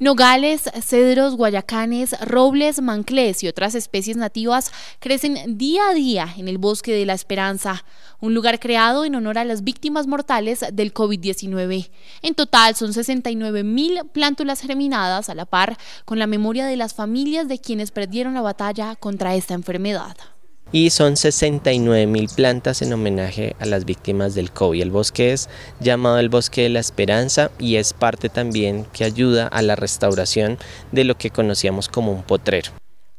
Nogales, cedros, guayacanes, robles, manclés y otras especies nativas crecen día a día en el Bosque de la Esperanza, un lugar creado en honor a las víctimas mortales del COVID-19. En total son 69 mil plántulas germinadas a la par con la memoria de las familias de quienes perdieron la batalla contra esta enfermedad y son 69 mil plantas en homenaje a las víctimas del COVID. El bosque es llamado el Bosque de la Esperanza y es parte también que ayuda a la restauración de lo que conocíamos como un potrero.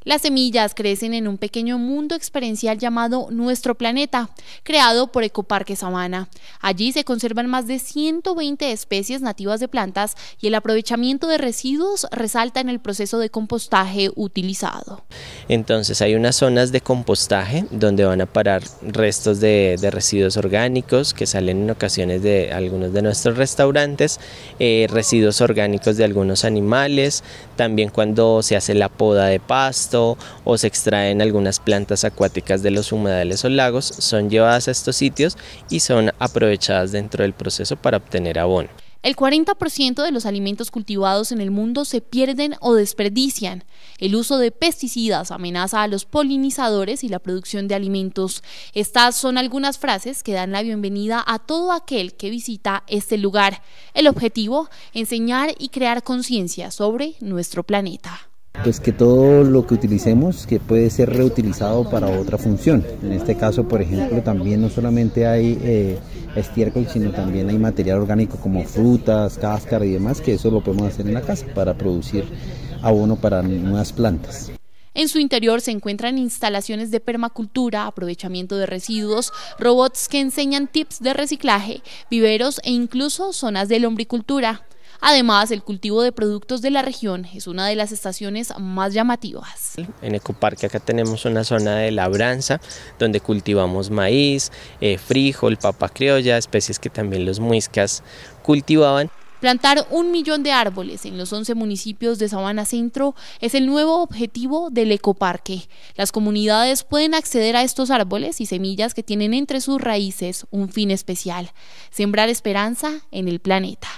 Las semillas crecen en un pequeño mundo experiencial llamado Nuestro Planeta, creado por Ecoparque Sabana. Allí se conservan más de 120 especies nativas de plantas y el aprovechamiento de residuos resalta en el proceso de compostaje utilizado. Entonces hay unas zonas de compostaje donde van a parar restos de, residuos orgánicos que salen en ocasiones de algunos de nuestros restaurantes, eh, residuos orgánicos de algunos animales, también cuando se hace la poda de pasto, o se extraen algunas plantas acuáticas de los humedales o lagos, son llevadas a estos sitios y son aprovechadas dentro del proceso para obtener abono. El 40% de los alimentos cultivados en el mundo se pierden o desperdician. El uso de pesticidas amenaza a los polinizadores y la producción de alimentos. Estas son algunas frases que dan la bienvenida a todo aquel que visita este lugar. El objetivo, enseñar y crear conciencia sobre nuestro planeta pues que todo lo que utilicemos que puede ser reutilizado para otra función. En este caso, por ejemplo, también no solamente hay eh, estiércol, sino también hay material orgánico como frutas, cáscara y demás, que eso lo podemos hacer en la casa para producir abono para nuevas plantas. En su interior se encuentran instalaciones de permacultura, aprovechamiento de residuos, robots que enseñan tips de reciclaje, viveros e incluso zonas de lombricultura. Además, el cultivo de productos de la región es una de las estaciones más llamativas. En Ecoparque acá tenemos una zona de labranza donde cultivamos maíz, eh, frijol, papa criolla, especies que también los muiscas cultivaban. Plantar un millón de árboles en los 11 municipios de Sabana Centro es el nuevo objetivo del ecoparque. Las comunidades pueden acceder a estos árboles y semillas que tienen entre sus raíces un fin especial, sembrar esperanza en el planeta.